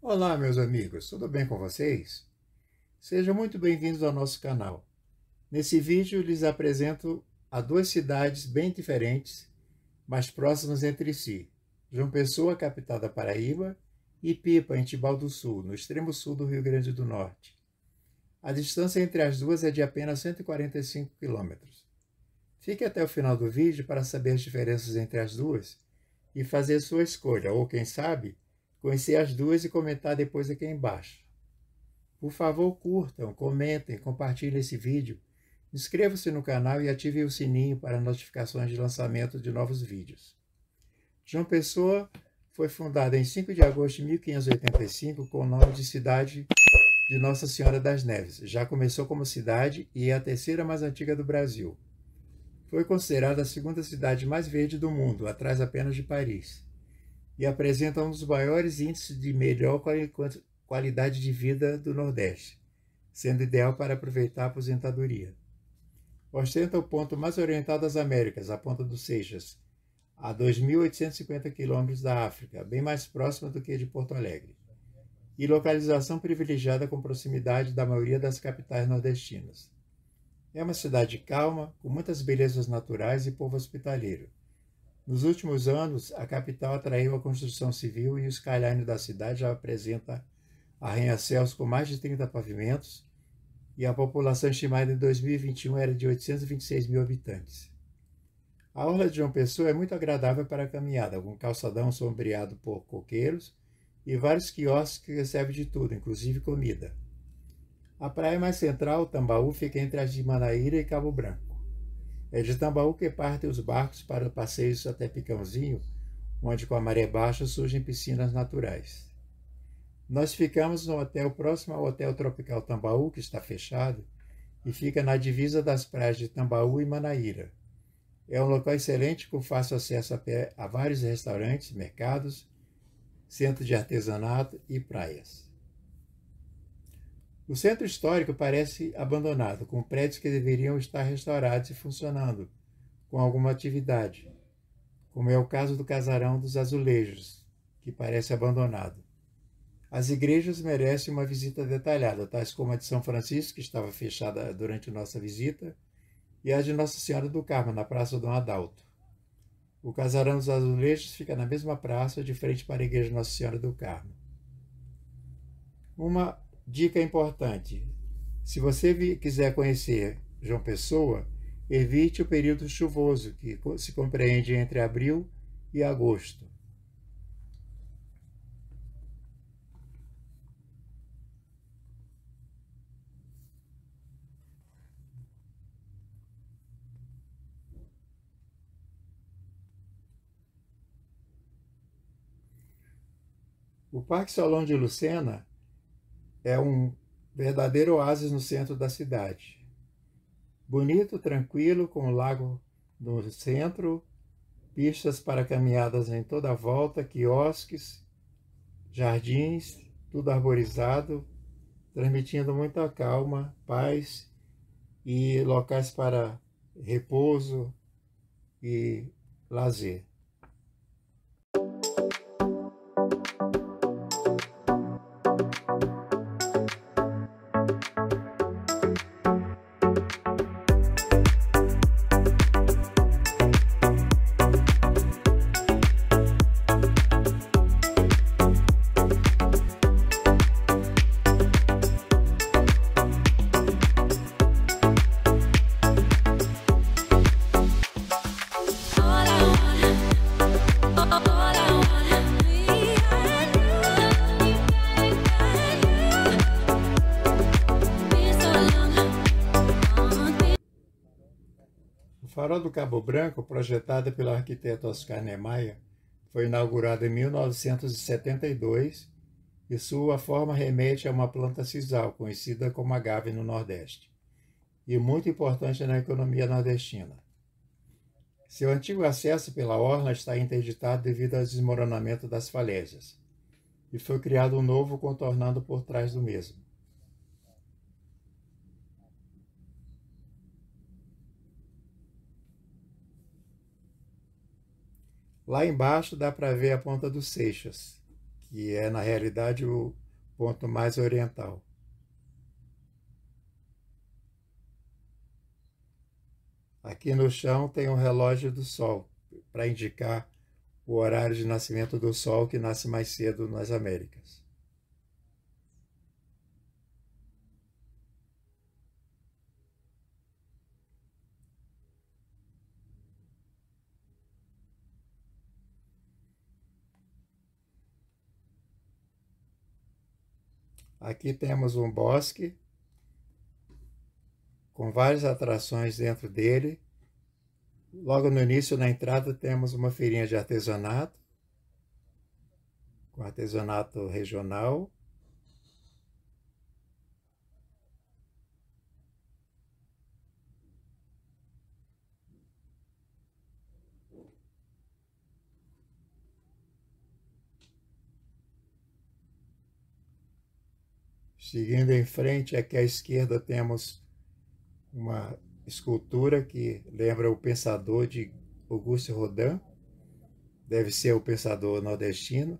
Olá, meus amigos, tudo bem com vocês? Sejam muito bem-vindos ao nosso canal. Nesse vídeo, lhes apresento a duas cidades bem diferentes, mas próximas entre si. João Pessoa, capital da Paraíba, e Pipa, em Tibau do Sul, no extremo sul do Rio Grande do Norte. A distância entre as duas é de apenas 145 quilômetros. Fique até o final do vídeo para saber as diferenças entre as duas e fazer sua escolha, ou quem sabe, conhecer as duas e comentar depois aqui embaixo. Por favor, curtam, comentem, compartilhem esse vídeo, inscreva-se no canal e ative o sininho para notificações de lançamento de novos vídeos. João Pessoa foi fundada em 5 de agosto de 1585 com o nome de Cidade de Nossa Senhora das Neves. Já começou como cidade e é a terceira mais antiga do Brasil. Foi considerada a segunda cidade mais verde do mundo, atrás apenas de Paris e apresenta um dos maiores índices de melhor qualidade de vida do Nordeste, sendo ideal para aproveitar a aposentadoria. Ostenta o ponto mais oriental das Américas, a Ponta dos Seixas, a 2.850 quilômetros da África, bem mais próxima do que de Porto Alegre, e localização privilegiada com proximidade da maioria das capitais nordestinas. É uma cidade calma, com muitas belezas naturais e povo hospitaleiro nos últimos anos, a capital atraiu a construção civil e o skyline da cidade já apresenta arranha-céus com mais de 30 pavimentos e a população estimada em 2021 era de 826 mil habitantes. A orla de João Pessoa é muito agradável para a caminhada, com calçadão sombreado por coqueiros e vários quiosques que recebem de tudo, inclusive comida. A praia mais central, Tambaú, fica entre as de Manaíra e Cabo Branco. É de Tambaú que partem os barcos para passeios até Picãozinho, onde com a maré baixa surgem piscinas naturais. Nós ficamos no hotel próximo ao Hotel Tropical Tambaú, que está fechado, e fica na divisa das praias de Tambaú e Manaíra. É um local excelente com fácil acesso a, pé a vários restaurantes, mercados, centro de artesanato e praias. O centro histórico parece abandonado, com prédios que deveriam estar restaurados e funcionando com alguma atividade, como é o caso do casarão dos azulejos, que parece abandonado. As igrejas merecem uma visita detalhada, tais como a de São Francisco, que estava fechada durante nossa visita, e a de Nossa Senhora do Carmo, na Praça do Adalto. O casarão dos azulejos fica na mesma praça, de frente para a igreja Nossa Senhora do Carmo. Uma Dica importante: se você quiser conhecer João Pessoa, evite o período chuvoso, que se compreende entre abril e agosto. O Parque Solon de Lucena é um verdadeiro oásis no centro da cidade. Bonito, tranquilo, com o lago no centro, pistas para caminhadas em toda a volta, quiosques, jardins, tudo arborizado, transmitindo muita calma, paz e locais para repouso e lazer. Farol do Cabo Branco, projetada pelo arquiteto Oscar Niemeyer, foi inaugurado em 1972 e sua forma remete a uma planta sisal, conhecida como agave no Nordeste, e muito importante na economia nordestina. Seu antigo acesso pela orla está interditado devido ao desmoronamento das falésias, e foi criado um novo contornando por trás do mesmo. Lá embaixo dá para ver a ponta dos Seixas, que é na realidade o ponto mais oriental. Aqui no chão tem um relógio do sol, para indicar o horário de nascimento do sol que nasce mais cedo nas Américas. Aqui temos um bosque com várias atrações dentro dele. Logo no início, na entrada, temos uma feirinha de artesanato, com artesanato regional. Seguindo em frente, aqui é à esquerda temos uma escultura que lembra o pensador de Auguste Rodin, deve ser o pensador nordestino.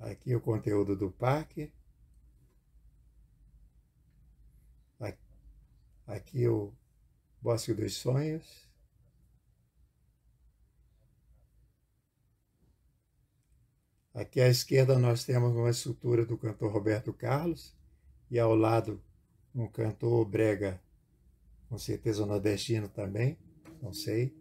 Aqui o conteúdo do parque. Aqui o Bosque dos Sonhos. Aqui à esquerda nós temos uma escultura do cantor Roberto Carlos e ao lado um cantor brega, com certeza nordestino também, não sei.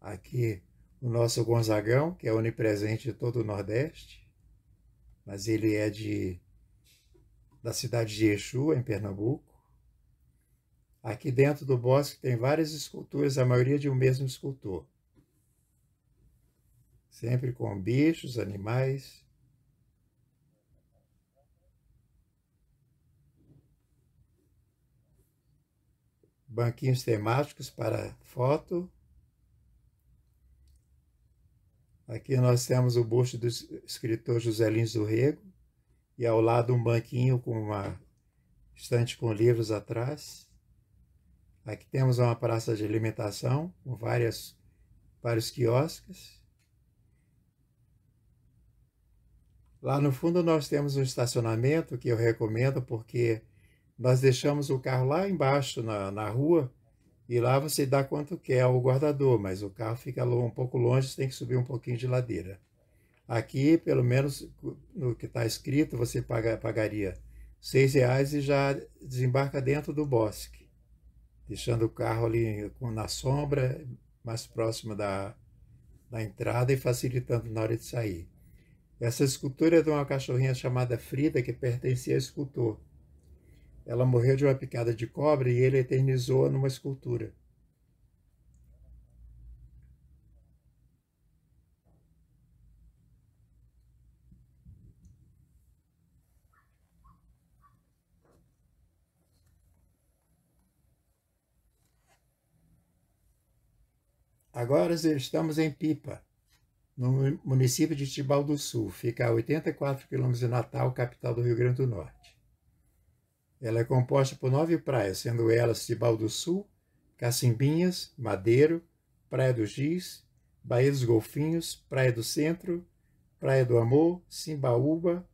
Aqui o nosso Gonzagão, que é onipresente de todo o Nordeste, mas ele é de da cidade de Exu, em Pernambuco. Aqui dentro do bosque tem várias esculturas, a maioria de um mesmo escultor. Sempre com bichos, animais. Banquinhos temáticos para foto. Aqui nós temos o busto do escritor José Lins do Rego e ao lado um banquinho com uma estante com livros atrás. Aqui temos uma praça de alimentação com várias, vários quiosques. Lá no fundo nós temos um estacionamento que eu recomendo porque nós deixamos o carro lá embaixo na, na rua e lá você dá quanto quer o guardador, mas o carro fica um pouco longe, você tem que subir um pouquinho de ladeira. Aqui, pelo menos no que está escrito, você paga, pagaria seis reais e já desembarca dentro do bosque, deixando o carro ali na sombra, mais próximo da, da entrada e facilitando na hora de sair. Essa escultura é de uma cachorrinha chamada Frida, que pertencia a escultor. Ela morreu de uma picada de cobre e ele eternizou numa escultura. Agora estamos em Pipa, no município de Tibau do Sul. Fica a 84 quilômetros de Natal, capital do Rio Grande do Norte. Ela é composta por nove praias, sendo elas Tibau do Sul, Cacimbinhas, Madeiro, Praia do Giz, Baía dos Golfinhos, Praia do Centro, Praia do Amor, Simbaúba,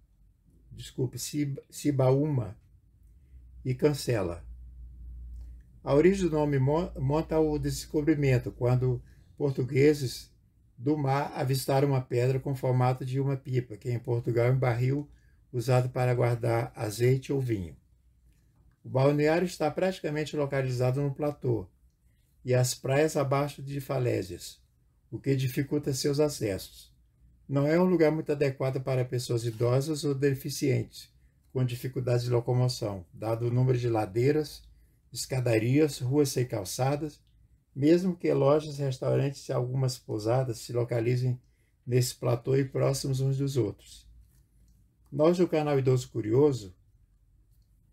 desculpe, Cibaúma e Cancela. A origem do nome monta ao descobrimento, quando portugueses do mar avistaram uma pedra com formato de uma pipa, que em Portugal é um barril usado para guardar azeite ou vinho. O balneário está praticamente localizado no platô e as praias abaixo de falésias, o que dificulta seus acessos. Não é um lugar muito adequado para pessoas idosas ou deficientes, com dificuldades de locomoção, dado o número de ladeiras escadarias, ruas sem calçadas, mesmo que lojas, restaurantes e algumas pousadas se localizem nesse platô e próximos uns dos outros. Nós do canal Idoso Curioso,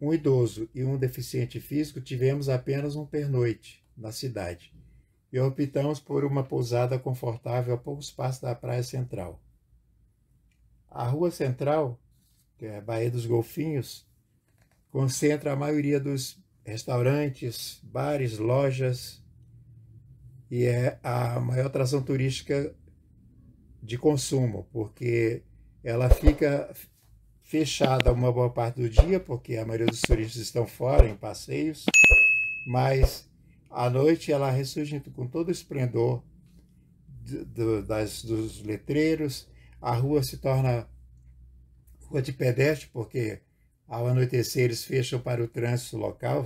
um idoso e um deficiente físico, tivemos apenas um pernoite na cidade e optamos por uma pousada confortável a poucos passos da Praia Central. A Rua Central, que é a Baía dos Golfinhos, concentra a maioria dos restaurantes, bares, lojas, e é a maior atração turística de consumo, porque ela fica fechada uma boa parte do dia, porque a maioria dos turistas estão fora em passeios, mas à noite ela ressurge com todo o esplendor do, das, dos letreiros, a rua se torna rua de pedestre, porque ao anoitecer eles fecham para o trânsito local,